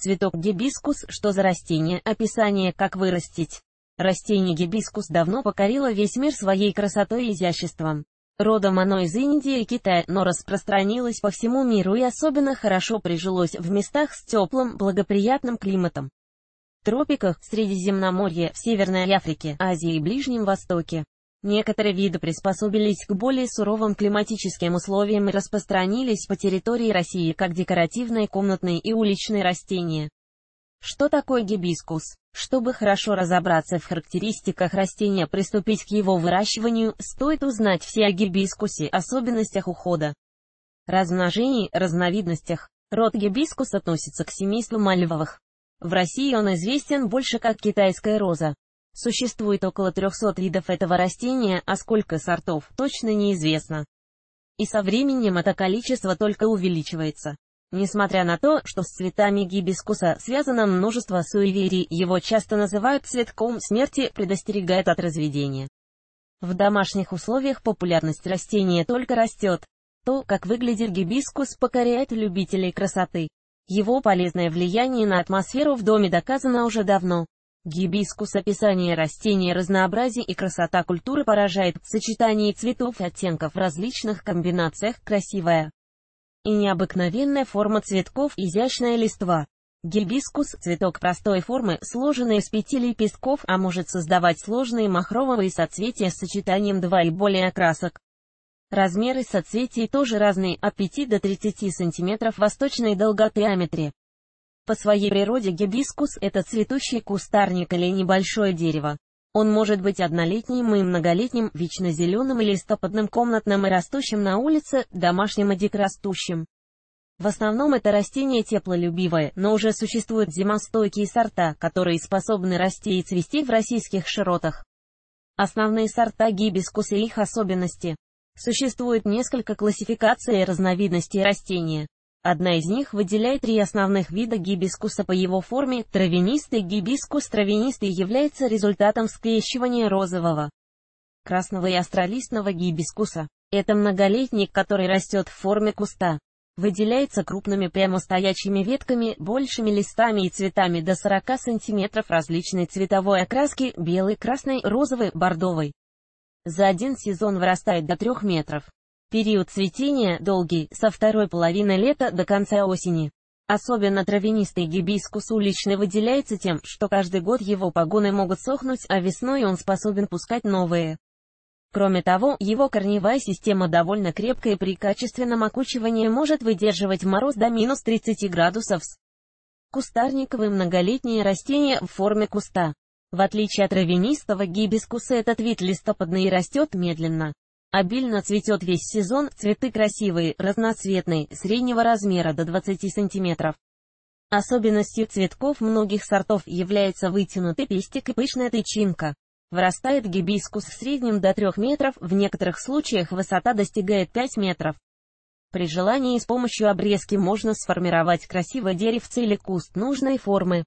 Цветок гибискус, что за растение, описание, как вырастить. Растение гибискус давно покорило весь мир своей красотой и изяществом. Родом оно из Индии и Китая, но распространилось по всему миру и особенно хорошо прижилось в местах с теплым, благоприятным климатом. В тропиках, Средиземноморье, в Северной Африке, Азии и Ближнем Востоке. Некоторые виды приспособились к более суровым климатическим условиям и распространились по территории России как декоративные комнатные и уличные растения. Что такое гибискус? Чтобы хорошо разобраться в характеристиках растения, приступить к его выращиванию, стоит узнать все о гибискусе, особенностях ухода, размножении, разновидностях. Род гибискус относится к семейству мальвовых. В России он известен больше как китайская роза. Существует около 300 видов этого растения, а сколько сортов, точно неизвестно. И со временем это количество только увеличивается. Несмотря на то, что с цветами гибискуса связано множество суеверий, его часто называют цветком смерти, предостерегает от разведения. В домашних условиях популярность растения только растет. То, как выглядит гибискус, покоряет любителей красоты. Его полезное влияние на атмосферу в доме доказано уже давно. Гибискус описание растения разнообразие и красота культуры поражает в сочетании цветов и оттенков в различных комбинациях, красивая и необыкновенная форма цветков, изящная листва. Гибискус – цветок простой формы, сложенный из пяти лепестков, а может создавать сложные махровые соцветия с сочетанием два и более окрасок. Размеры соцветий тоже разные, от 5 до 30 см восточной долготы аметрии. По своей природе гибискус – это цветущий кустарник или небольшое дерево. Он может быть однолетним и многолетним, вечно зеленым или стоподным комнатным и растущим на улице, домашним и дикорастущим. В основном это растение теплолюбивое, но уже существуют зимостойкие сорта, которые способны расти и цвести в российских широтах. Основные сорта гибискуса и их особенности. Существует несколько классификаций и разновидностей растения. Одна из них выделяет три основных вида гибискуса по его форме. Травянистый гибискус травянистый является результатом скрещивания розового, красного и астролистного гибискуса. Это многолетник, который растет в форме куста. Выделяется крупными прямостоячими ветками, большими листами и цветами до 40 см различной цветовой окраски – белый, красный, розовый, бордовый. За один сезон вырастает до 3 метров. Период цветения долгий, со второй половины лета до конца осени. Особенно травянистый гибискус уличный выделяется тем, что каждый год его погоны могут сохнуть, а весной он способен пускать новые. Кроме того, его корневая система довольно крепкая и при качественном окучивании может выдерживать мороз до минус 30 градусов. Кустарниковые многолетние растения в форме куста. В отличие от травянистого гибискуса этот вид листопадный растет медленно. Обильно цветет весь сезон, цветы красивые, разноцветные, среднего размера до 20 сантиметров. Особенностью цветков многих сортов является вытянутый пестик и пышная тычинка. Вырастает гибискус в среднем до 3 метров, в некоторых случаях высота достигает 5 метров. При желании с помощью обрезки можно сформировать красивое деревце или куст нужной формы.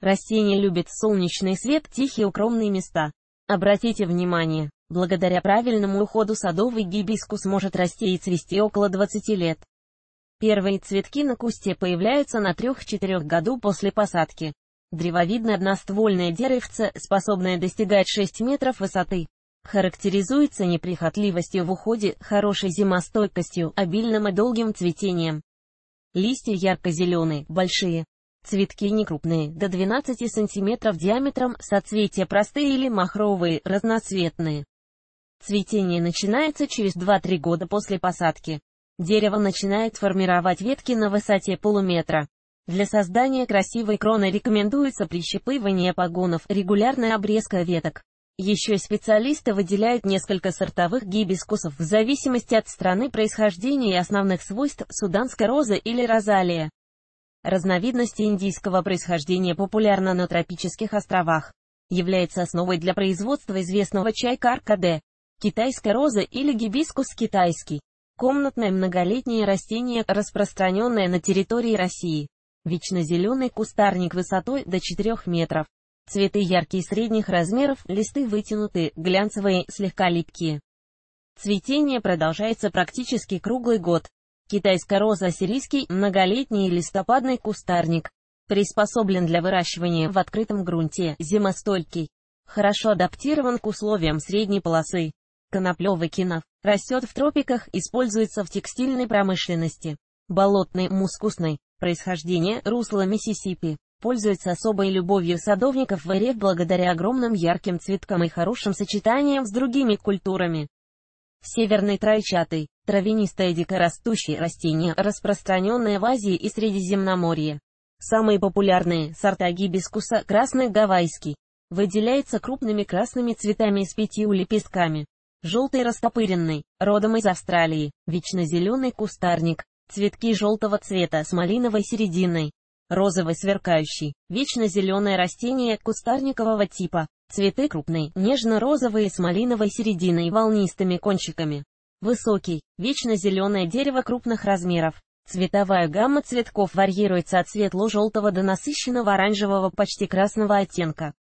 Растение любит солнечный свет, тихие укромные места. Обратите внимание, Благодаря правильному уходу садовый гибискус может расти и цвести около 20 лет. Первые цветки на кусте появляются на 3-4 году после посадки. Древовидное одноствольное деревце, способное достигать 6 метров высоты. Характеризуется неприхотливостью в уходе, хорошей зимостойкостью, обильным и долгим цветением. Листья ярко-зеленые, большие. Цветки некрупные, до 12 см диаметром, соцветия простые или махровые, разноцветные. Цветение начинается через 2-3 года после посадки. Дерево начинает формировать ветки на высоте полуметра. Для создания красивой кроны рекомендуется прищепывание погонов, регулярная обрезка веток. Еще специалисты выделяют несколько сортовых гибискусов в зависимости от страны происхождения и основных свойств суданской розы или розалия. Разновидности индийского происхождения популярна на тропических островах. Является основой для производства известного чайка аркаде. Китайская роза или гибискус китайский. Комнатное многолетнее растение, распространенное на территории России. Вечно зеленый кустарник высотой до 4 метров. Цветы яркие средних размеров, листы вытянутые, глянцевые, слегка липкие. Цветение продолжается практически круглый год. Китайская роза сирийский многолетний листопадный кустарник. Приспособлен для выращивания в открытом грунте, зимостойкий. Хорошо адаптирован к условиям средней полосы. Коноплевый кинов. Растет в тропиках, используется в текстильной промышленности. Болотный мускусный. Происхождение русла Миссисипи. Пользуется особой любовью садовников в РФ благодаря огромным ярким цветкам и хорошим сочетаниям с другими культурами. Северный тройчатый. Травянистое дикорастущее растение, распространенное в Азии и Средиземноморье. Самые популярные сорта гибискуса – красный гавайский. Выделяется крупными красными цветами с пятью лепестками. Желтый растопыренный, родом из Австралии, вечно зеленый кустарник, цветки желтого цвета с малиновой серединой, розовый сверкающий, вечно зеленое растение кустарникового типа, цветы крупные, нежно-розовые с малиновой серединой и волнистыми кончиками, высокий, вечно зеленое дерево крупных размеров, Цветовая гамма цветков варьируется от светло-желтого до насыщенного оранжевого почти красного оттенка.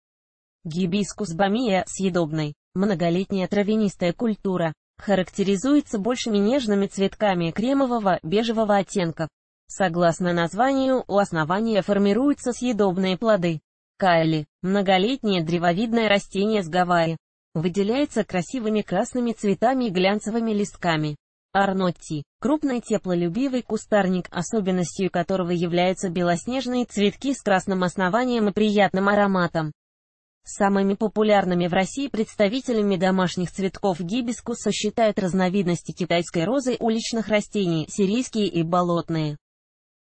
Гибискус бомия съедобный, Многолетняя травянистая культура характеризуется большими нежными цветками кремового, бежевого оттенков. Согласно названию, у основания формируются съедобные плоды. Кайли – многолетнее древовидное растение с Гавайи. Выделяется красивыми красными цветами и глянцевыми листками. Арнотти – крупный теплолюбивый кустарник, особенностью которого являются белоснежные цветки с красным основанием и приятным ароматом. Самыми популярными в России представителями домашних цветков гибискуса считают разновидности китайской розы уличных растений, сирийские и болотные.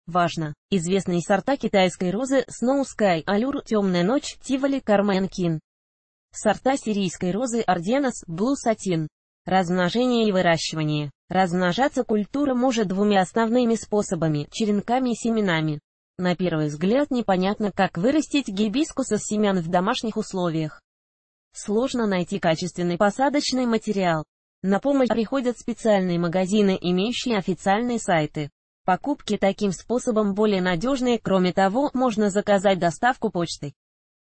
Важно! Известные сорта китайской розы Snow Sky, Allure, Темная ночь, Tivoli, Кармен Кин. Сорта сирийской розы Ardenas, Blue Satin. Размножение и выращивание. Размножаться культура может двумя основными способами – черенками и семенами. На первый взгляд непонятно, как вырастить гибискус из семян в домашних условиях. Сложно найти качественный посадочный материал. На помощь приходят специальные магазины, имеющие официальные сайты. Покупки таким способом более надежные, кроме того, можно заказать доставку почтой.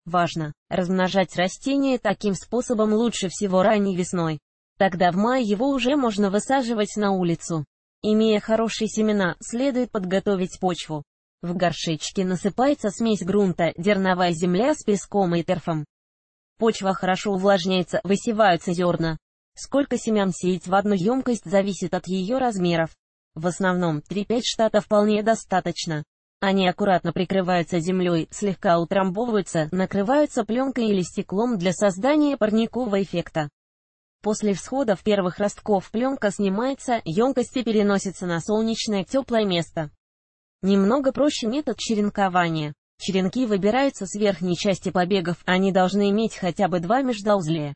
Важно! Размножать растение таким способом лучше всего ранней весной. Тогда в мае его уже можно высаживать на улицу. Имея хорошие семена, следует подготовить почву. В горшечке насыпается смесь грунта, дерновая земля с песком и торфом. Почва хорошо увлажняется, высеваются зерна. Сколько семян сеять в одну емкость зависит от ее размеров. В основном 3-5 штата вполне достаточно. Они аккуратно прикрываются землей, слегка утрамбовываются, накрываются пленкой или стеклом для создания парникового эффекта. После всходов первых ростков пленка снимается, емкости переносятся на солнечное теплое место. Немного проще метод черенкования. Черенки выбираются с верхней части побегов, они должны иметь хотя бы два междоузлия.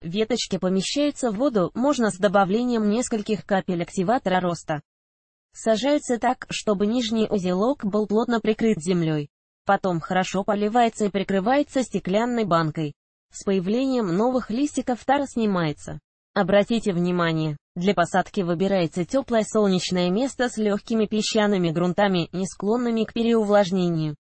Веточки помещаются в воду, можно с добавлением нескольких капель активатора роста. Сажаются так, чтобы нижний узелок был плотно прикрыт землей. Потом хорошо поливается и прикрывается стеклянной банкой. С появлением новых листиков тара снимается. Обратите внимание, для посадки выбирается теплое солнечное место с легкими песчаными грунтами, не склонными к переувлажнению.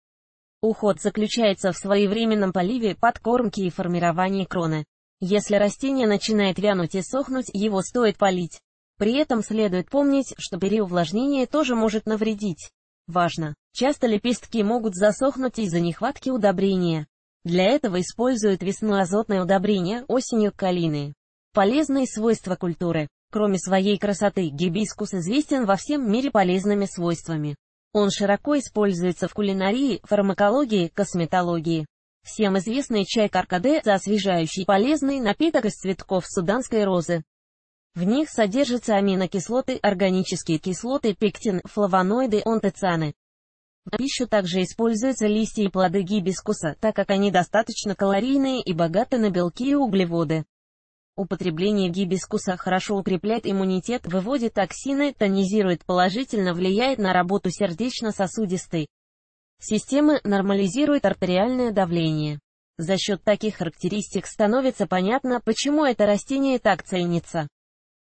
Уход заключается в своевременном поливе, подкормке и формировании кроны. Если растение начинает вянуть и сохнуть, его стоит полить. При этом следует помнить, что переувлажнение тоже может навредить. Важно, часто лепестки могут засохнуть из-за нехватки удобрения. Для этого используют весной азотное удобрение, осенью калины. Полезные свойства культуры. Кроме своей красоты, гибискус известен во всем мире полезными свойствами. Он широко используется в кулинарии, фармакологии, косметологии. Всем известный чай каркаде за освежающий полезный напиток из цветков суданской розы. В них содержатся аминокислоты, органические кислоты, пектин, флавоноиды, онтоцианы. В пищу также используются листья и плоды гибискуса, так как они достаточно калорийные и богаты на белки и углеводы. Употребление гибискуса хорошо укрепляет иммунитет, выводит токсины, тонизирует положительно влияет на работу сердечно-сосудистой системы, нормализирует артериальное давление. За счет таких характеристик становится понятно, почему это растение так ценится.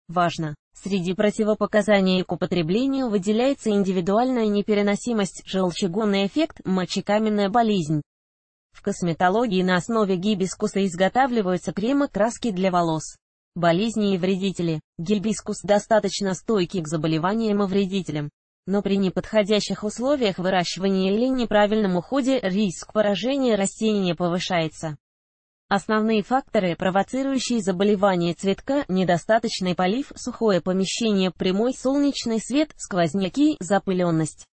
Важно! Среди противопоказаний к употреблению выделяется индивидуальная непереносимость, желчегонный эффект, мочекаменная болезнь. В косметологии на основе гибискуса изготавливаются кремы краски для волос. Болезни и вредители. Гибискус достаточно стойкий к заболеваниям и вредителям. Но при неподходящих условиях выращивания или неправильном уходе риск поражения растения повышается. Основные факторы, провоцирующие заболевание цветка – недостаточный полив, сухое помещение, прямой солнечный свет, сквозняки, запыленность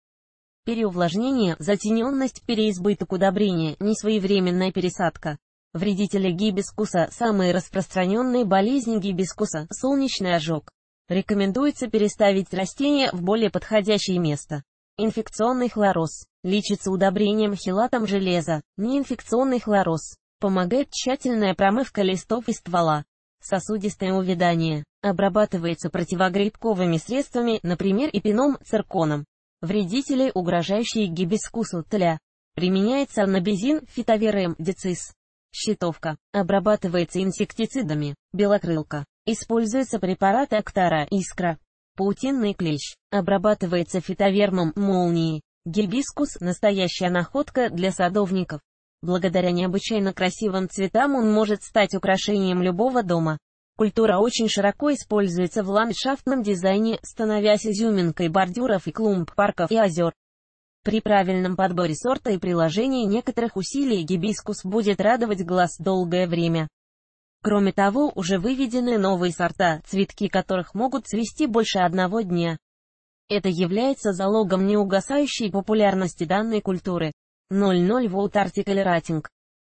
переувлажнение, затененность, переизбыток удобрения, несвоевременная пересадка. Вредители гибискуса – самые распространенные болезни гибискуса – солнечный ожог. Рекомендуется переставить растение в более подходящее место. Инфекционный хлороз. Лечится удобрением хилатом железа. Неинфекционный хлороз. Помогает тщательная промывка листов и ствола. Сосудистое увядание. Обрабатывается противогрибковыми средствами, например, эпином, цирконом вредителей, угрожающие гибискусу тля. Применяется анабизин, фитоверем, децис. Щитовка. Обрабатывается инсектицидами, белокрылка. Используется препарат актара, искра. Паутинный клещ. Обрабатывается фитовермом, молнии. Гибискус – настоящая находка для садовников. Благодаря необычайно красивым цветам он может стать украшением любого дома. Культура очень широко используется в ландшафтном дизайне, становясь изюминкой бордюров и клумб парков и озер. При правильном подборе сорта и приложении некоторых усилий гибискус будет радовать глаз долгое время. Кроме того, уже выведены новые сорта, цветки которых могут цвести больше одного дня. Это является залогом неугасающей популярности данной культуры. 00 Volt Article Rating